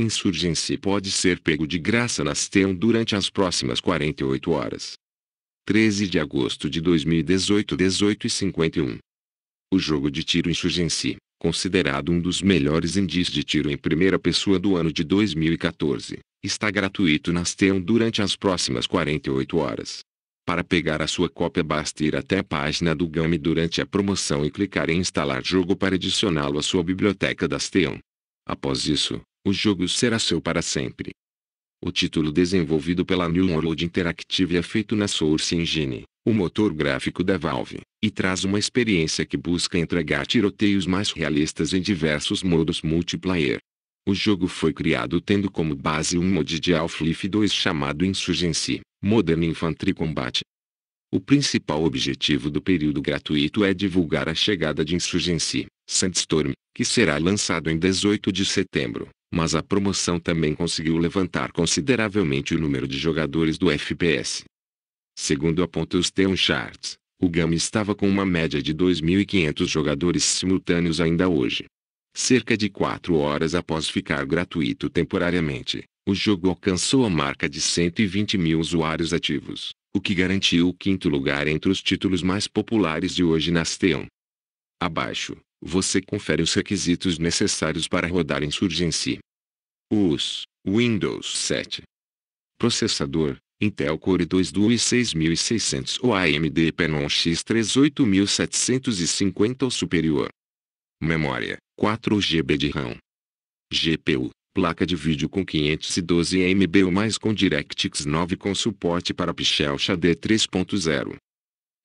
Insurgência pode ser pego de graça na STEM durante as próximas 48 horas. 13 de agosto de 2018 18 e 51 O jogo de tiro Insurgency, considerado um dos melhores indies de tiro em primeira pessoa do ano de 2014, está gratuito na STEM durante as próximas 48 horas. Para pegar a sua cópia basta ir até a página do Game durante a promoção e clicar em instalar jogo para adicioná-lo à sua biblioteca da Steam. Após isso, o jogo será seu para sempre. O título desenvolvido pela New World Interactive é feito na Source Engine, o motor gráfico da Valve, e traz uma experiência que busca entregar tiroteios mais realistas em diversos modos multiplayer. O jogo foi criado tendo como base um mod de Half-Life 2 chamado Insurgency, Modern Infantry Combat. O principal objetivo do período gratuito é divulgar a chegada de Insurgency, Sandstorm, que será lançado em 18 de setembro mas a promoção também conseguiu levantar consideravelmente o número de jogadores do FPS. Segundo aponta os Teon Charts, o Game estava com uma média de 2.500 jogadores simultâneos ainda hoje. Cerca de quatro horas após ficar gratuito temporariamente, o jogo alcançou a marca de 120 mil usuários ativos, o que garantiu o quinto lugar entre os títulos mais populares de hoje na Steam. Abaixo, você confere os requisitos necessários para rodar Insurgency. Os Windows 7 Processador Intel Core 2 Duo 6600 ou AMD Phenom X3 8750 ou superior. Memória 4 GB de RAM. GPU Placa de vídeo com 512 MB ou mais com DirectX 9 com suporte para Pixel XD 3.0.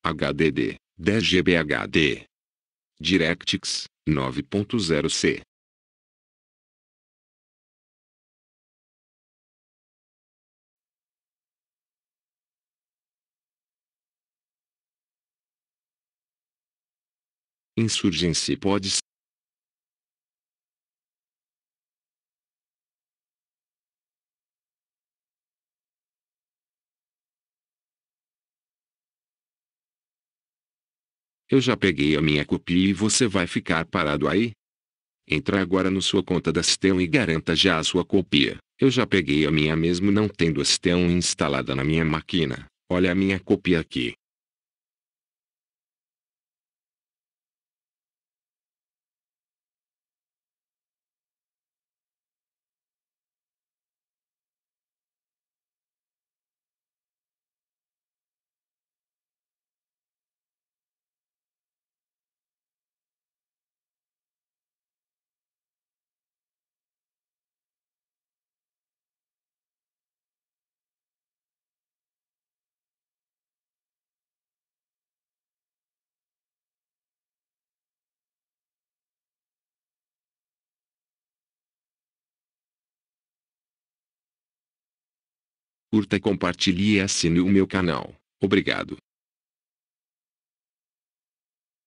HDD 10 GB HD DirectX 9.0c. Insurgência pode Eu já peguei a minha copia e você vai ficar parado aí? Entra agora no sua conta da Steam e garanta já a sua copia. Eu já peguei a minha mesmo não tendo a Steam instalada na minha máquina. Olha a minha copia aqui. curta compartilhe e assine o meu canal. Obrigado.